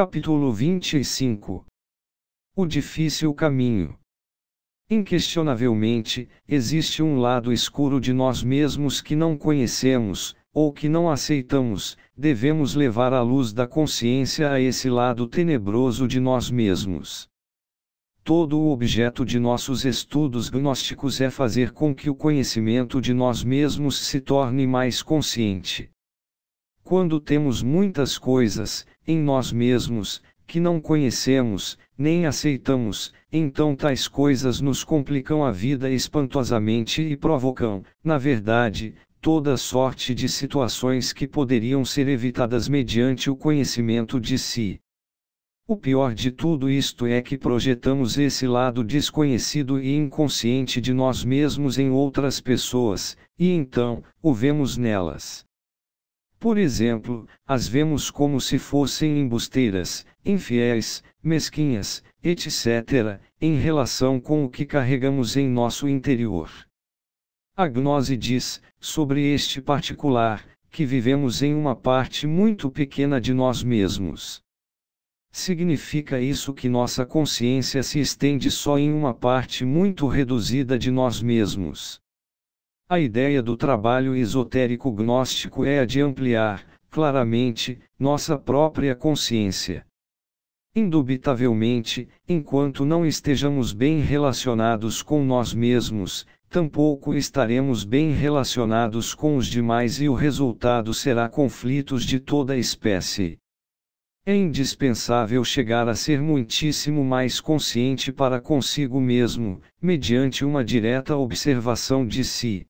Capítulo 25 O difícil caminho. Inquestionavelmente, existe um lado escuro de nós mesmos que não conhecemos, ou que não aceitamos, devemos levar a luz da consciência a esse lado tenebroso de nós mesmos. Todo o objeto de nossos estudos gnósticos é fazer com que o conhecimento de nós mesmos se torne mais consciente. Quando temos muitas coisas, em nós mesmos, que não conhecemos, nem aceitamos, então tais coisas nos complicam a vida espantosamente e provocam, na verdade, toda sorte de situações que poderiam ser evitadas mediante o conhecimento de si. O pior de tudo isto é que projetamos esse lado desconhecido e inconsciente de nós mesmos em outras pessoas, e então, o vemos nelas. Por exemplo, as vemos como se fossem embusteiras, infiéis, mesquinhas, etc., em relação com o que carregamos em nosso interior. A gnose diz, sobre este particular, que vivemos em uma parte muito pequena de nós mesmos. Significa isso que nossa consciência se estende só em uma parte muito reduzida de nós mesmos. A ideia do trabalho esotérico gnóstico é a de ampliar, claramente, nossa própria consciência. Indubitavelmente, enquanto não estejamos bem relacionados com nós mesmos, tampouco estaremos bem relacionados com os demais e o resultado será conflitos de toda espécie. É indispensável chegar a ser muitíssimo mais consciente para consigo mesmo, mediante uma direta observação de si.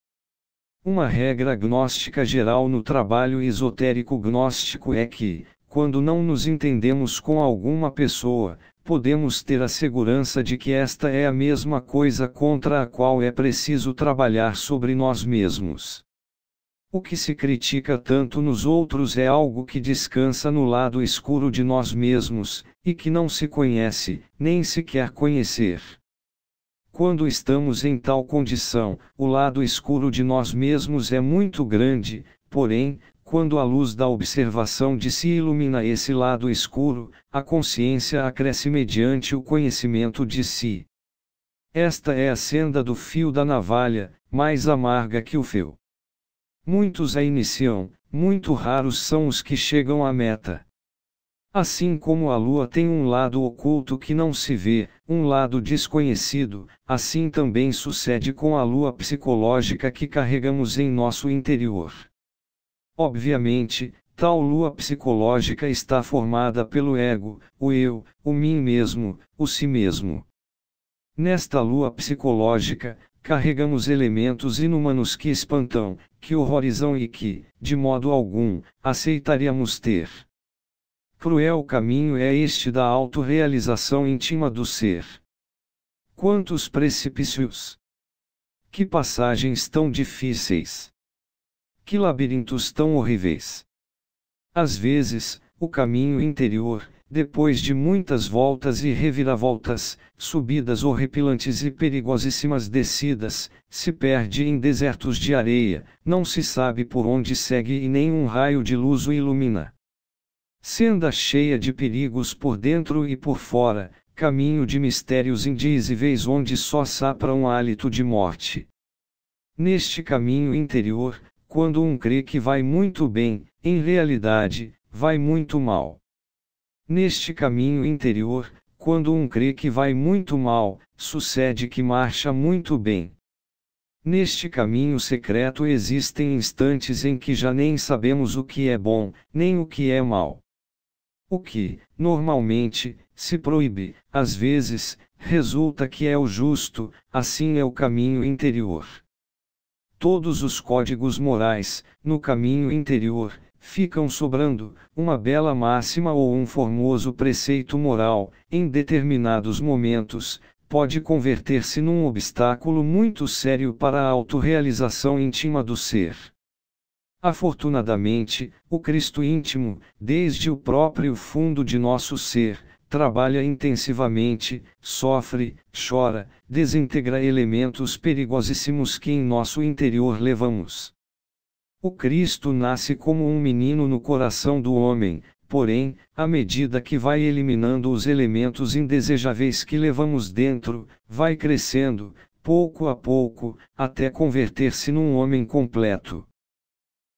Uma regra gnóstica geral no trabalho esotérico gnóstico é que, quando não nos entendemos com alguma pessoa, podemos ter a segurança de que esta é a mesma coisa contra a qual é preciso trabalhar sobre nós mesmos. O que se critica tanto nos outros é algo que descansa no lado escuro de nós mesmos, e que não se conhece, nem se quer conhecer. Quando estamos em tal condição, o lado escuro de nós mesmos é muito grande, porém, quando a luz da observação de si ilumina esse lado escuro, a consciência acresce mediante o conhecimento de si. Esta é a senda do fio da navalha, mais amarga que o fio. Muitos a iniciam, muito raros são os que chegam à meta. Assim como a lua tem um lado oculto que não se vê, um lado desconhecido, assim também sucede com a lua psicológica que carregamos em nosso interior. Obviamente, tal lua psicológica está formada pelo ego, o eu, o mim mesmo, o si mesmo. Nesta lua psicológica, carregamos elementos inumanos que espantam, que horrorizam e que, de modo algum, aceitaríamos ter. Cruel caminho é este da autorrealização íntima do ser. Quantos precipícios! Que passagens tão difíceis! Que labirintos tão horríveis! Às vezes, o caminho interior, depois de muitas voltas e reviravoltas, subidas horripilantes e perigosíssimas descidas, se perde em desertos de areia, não se sabe por onde segue e nem um raio de luz o ilumina senda cheia de perigos por dentro e por fora, caminho de mistérios indizíveis onde só sapra um hálito de morte. Neste caminho interior, quando um crê que vai muito bem, em realidade, vai muito mal. Neste caminho interior, quando um crê que vai muito mal, sucede que marcha muito bem. Neste caminho secreto existem instantes em que já nem sabemos o que é bom, nem o que é mal. O que, normalmente, se proíbe, às vezes, resulta que é o justo, assim é o caminho interior. Todos os códigos morais, no caminho interior, ficam sobrando, uma bela máxima ou um formoso preceito moral, em determinados momentos, pode converter-se num obstáculo muito sério para a autorrealização íntima do ser. Afortunadamente, o Cristo íntimo, desde o próprio fundo de nosso ser, trabalha intensivamente, sofre, chora, desintegra elementos perigosíssimos que em nosso interior levamos. O Cristo nasce como um menino no coração do homem, porém, à medida que vai eliminando os elementos indesejáveis que levamos dentro, vai crescendo, pouco a pouco, até converter-se num homem completo.